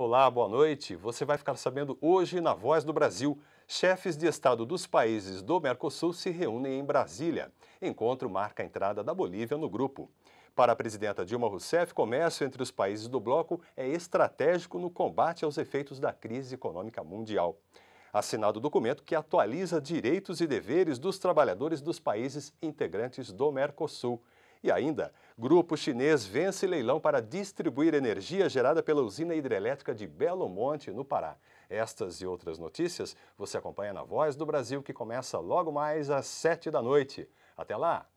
Olá, boa noite. Você vai ficar sabendo hoje na Voz do Brasil. Chefes de Estado dos países do Mercosul se reúnem em Brasília. Encontro marca a entrada da Bolívia no grupo. Para a presidenta Dilma Rousseff, comércio entre os países do bloco é estratégico no combate aos efeitos da crise econômica mundial. Assinado o documento que atualiza direitos e deveres dos trabalhadores dos países integrantes do Mercosul. E ainda, grupo chinês vence leilão para distribuir energia gerada pela usina hidrelétrica de Belo Monte, no Pará. Estas e outras notícias você acompanha na Voz do Brasil, que começa logo mais às 7 da noite. Até lá!